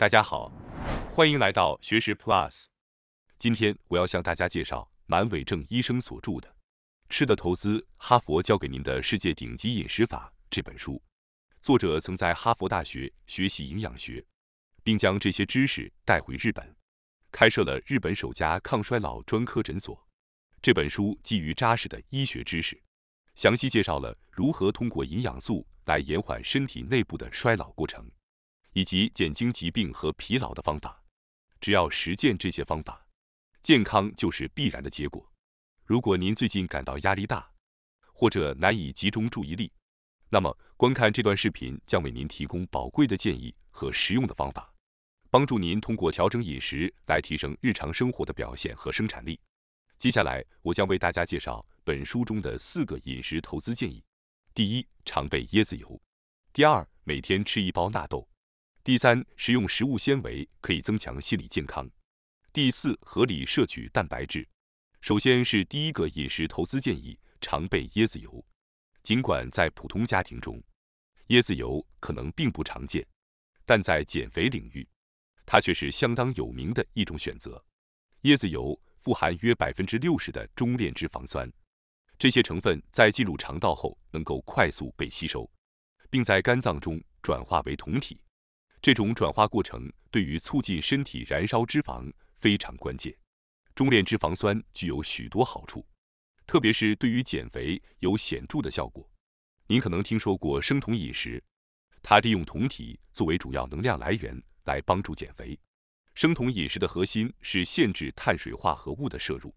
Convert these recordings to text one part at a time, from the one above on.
大家好，欢迎来到学识 Plus。今天我要向大家介绍满伟正医生所著的《吃的投资：哈佛教给您的世界顶级饮食法》这本书。作者曾在哈佛大学学习营养学，并将这些知识带回日本，开设了日本首家抗衰老专科诊所。这本书基于扎实的医学知识，详细介绍了如何通过营养素来延缓身体内部的衰老过程。以及减轻疾病和疲劳的方法，只要实践这些方法，健康就是必然的结果。如果您最近感到压力大，或者难以集中注意力，那么观看这段视频将为您提供宝贵的建议和实用的方法，帮助您通过调整饮食来提升日常生活的表现和生产力。接下来，我将为大家介绍本书中的四个饮食投资建议：第一，常备椰子油；第二，每天吃一包纳豆。第三，食用食物纤维可以增强心理健康。第四，合理摄取蛋白质。首先是第一个饮食投资建议：常备椰子油。尽管在普通家庭中，椰子油可能并不常见，但在减肥领域，它却是相当有名的一种选择。椰子油富含约百分之六十的中链脂肪酸，这些成分在进入肠道后能够快速被吸收，并在肝脏中转化为酮体。这种转化过程对于促进身体燃烧脂肪非常关键。中链脂肪酸具有许多好处，特别是对于减肥有显著的效果。您可能听说过生酮饮食，它利用酮体作为主要能量来源来帮助减肥。生酮饮食的核心是限制碳水化合物的摄入，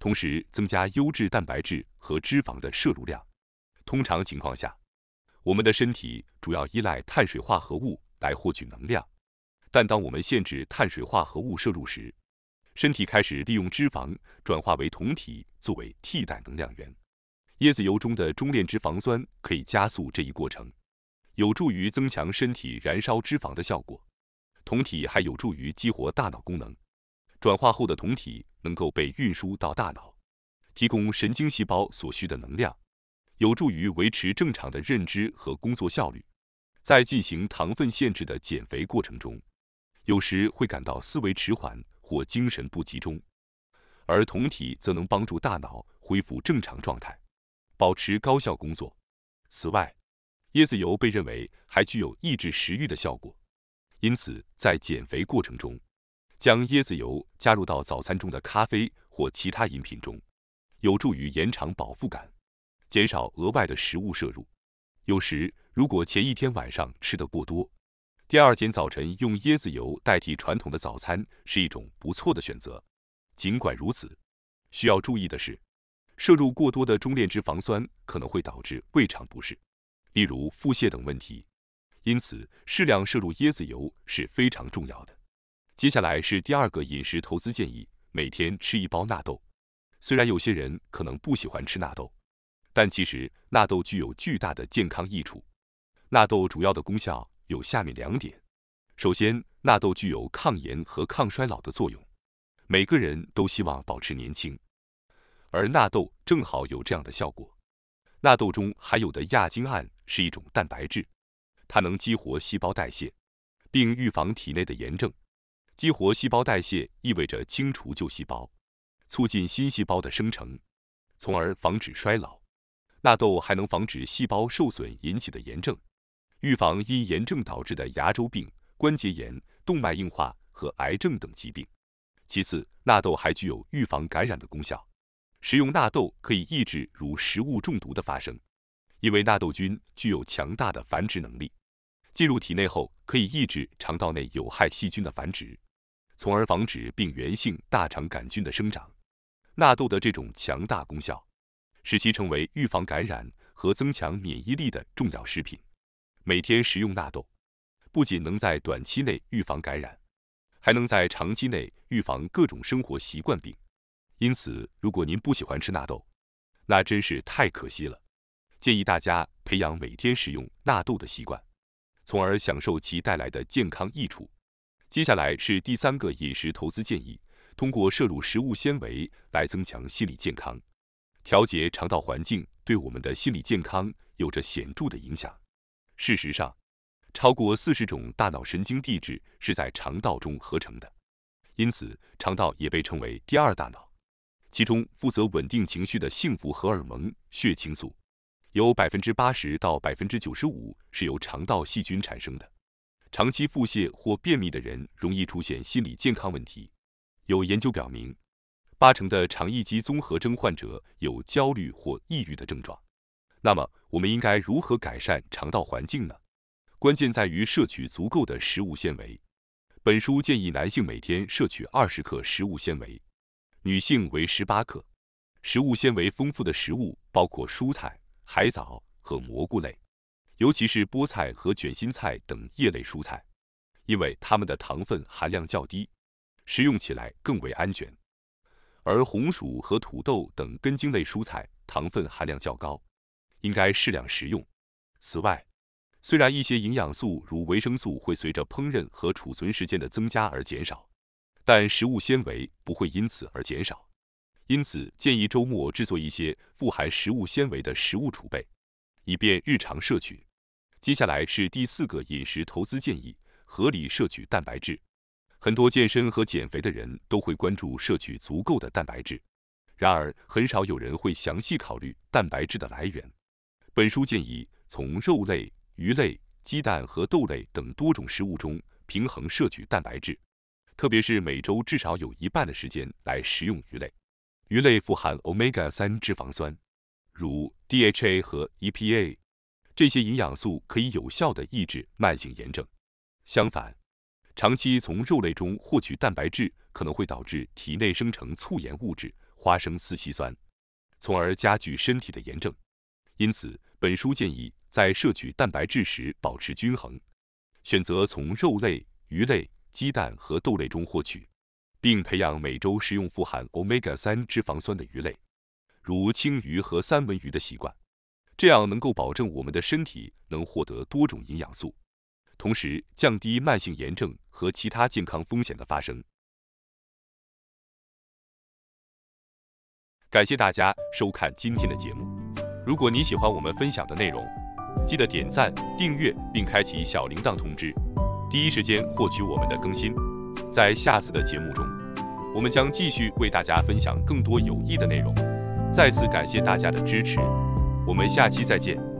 同时增加优质蛋白质和脂肪的摄入量。通常情况下，我们的身体主要依赖碳水化合物。来获取能量，但当我们限制碳水化合物摄入时，身体开始利用脂肪转化为酮体作为替代能量源。椰子油中的中链脂肪酸可以加速这一过程，有助于增强身体燃烧脂肪的效果。酮体还有助于激活大脑功能，转化后的酮体能够被运输到大脑，提供神经细胞所需的能量，有助于维持正常的认知和工作效率。在进行糖分限制的减肥过程中，有时会感到思维迟缓或精神不集中，而酮体则能帮助大脑恢复正常状态，保持高效工作。此外，椰子油被认为还具有抑制食欲的效果，因此在减肥过程中，将椰子油加入到早餐中的咖啡或其他饮品中，有助于延长饱腹感，减少额外的食物摄入。有时，如果前一天晚上吃得过多，第二天早晨用椰子油代替传统的早餐是一种不错的选择。尽管如此，需要注意的是，摄入过多的中链脂肪酸可能会导致胃肠不适，例如腹泻等问题。因此，适量摄入椰子油是非常重要的。接下来是第二个饮食投资建议：每天吃一包纳豆。虽然有些人可能不喜欢吃纳豆。但其实纳豆具有巨大的健康益处。纳豆主要的功效有下面两点：首先，纳豆具有抗炎和抗衰老的作用。每个人都希望保持年轻，而纳豆正好有这样的效果。纳豆中含有的亚精胺是一种蛋白质，它能激活细胞代谢，并预防体内的炎症。激活细胞代谢意味着清除旧细胞，促进新细胞的生成，从而防止衰老。纳豆还能防止细胞受损引起的炎症，预防因炎症导致的牙周病、关节炎、动脉硬化和癌症等疾病。其次，纳豆还具有预防感染的功效。食用纳豆可以抑制如食物中毒的发生，因为纳豆菌具有强大的繁殖能力，进入体内后可以抑制肠道内有害细菌的繁殖，从而防止病原性大肠杆菌的生长。纳豆的这种强大功效。使其成为预防感染和增强免疫力的重要食品。每天食用纳豆，不仅能在短期内预防感染，还能在长期内预防各种生活习惯病。因此，如果您不喜欢吃纳豆，那真是太可惜了。建议大家培养每天食用纳豆的习惯，从而享受其带来的健康益处。接下来是第三个饮食投资建议：通过摄入食物纤维来增强心理健康。调节肠道环境对我们的心理健康有着显著的影响。事实上，超过四十种大脑神经递质是在肠道中合成的，因此肠道也被称为“第二大脑”。其中，负责稳定情绪的幸福荷尔蒙血清素，有百分之八十到百分之九十五是由肠道细菌产生的。长期腹泻或便秘的人容易出现心理健康问题。有研究表明。八成的肠易激综合征患者有焦虑或抑郁的症状。那么，我们应该如何改善肠道环境呢？关键在于摄取足够的食物纤维。本书建议男性每天摄取二十克食物纤维，女性为十八克。食物纤维丰富的食物包括蔬菜、海藻和蘑菇类，尤其是菠菜和卷心菜等叶类蔬菜，因为它们的糖分含量较低，食用起来更为安全。而红薯和土豆等根茎类蔬菜糖分含量较高，应该适量食用。此外，虽然一些营养素如维生素会随着烹饪和储存时间的增加而减少，但食物纤维不会因此而减少。因此，建议周末制作一些富含食物纤维的食物储备，以便日常摄取。接下来是第四个饮食投资建议：合理摄取蛋白质。很多健身和减肥的人都会关注摄取足够的蛋白质，然而很少有人会详细考虑蛋白质的来源。本书建议从肉类、鱼类、鸡蛋和豆类等多种食物中平衡摄取蛋白质，特别是每周至少有一半的时间来食用鱼类。鱼类富含 omega-3 脂肪酸，如 DHA 和 EPA，这些营养素可以有效地抑制慢性炎症。相反，长期从肉类中获取蛋白质，可能会导致体内生成促炎物质花生四烯酸，从而加剧身体的炎症。因此，本书建议在摄取蛋白质时保持均衡，选择从肉类、鱼类、鸡蛋和豆类中获取，并培养每周食用富含 omega-3 脂肪酸的鱼类，如青鱼和三文鱼的习惯，这样能够保证我们的身体能获得多种营养素。同时降低慢性炎症和其他健康风险的发生。感谢大家收看今天的节目。如果你喜欢我们分享的内容，记得点赞、订阅并开启小铃铛通知，第一时间获取我们的更新。在下次的节目中，我们将继续为大家分享更多有益的内容。再次感谢大家的支持，我们下期再见。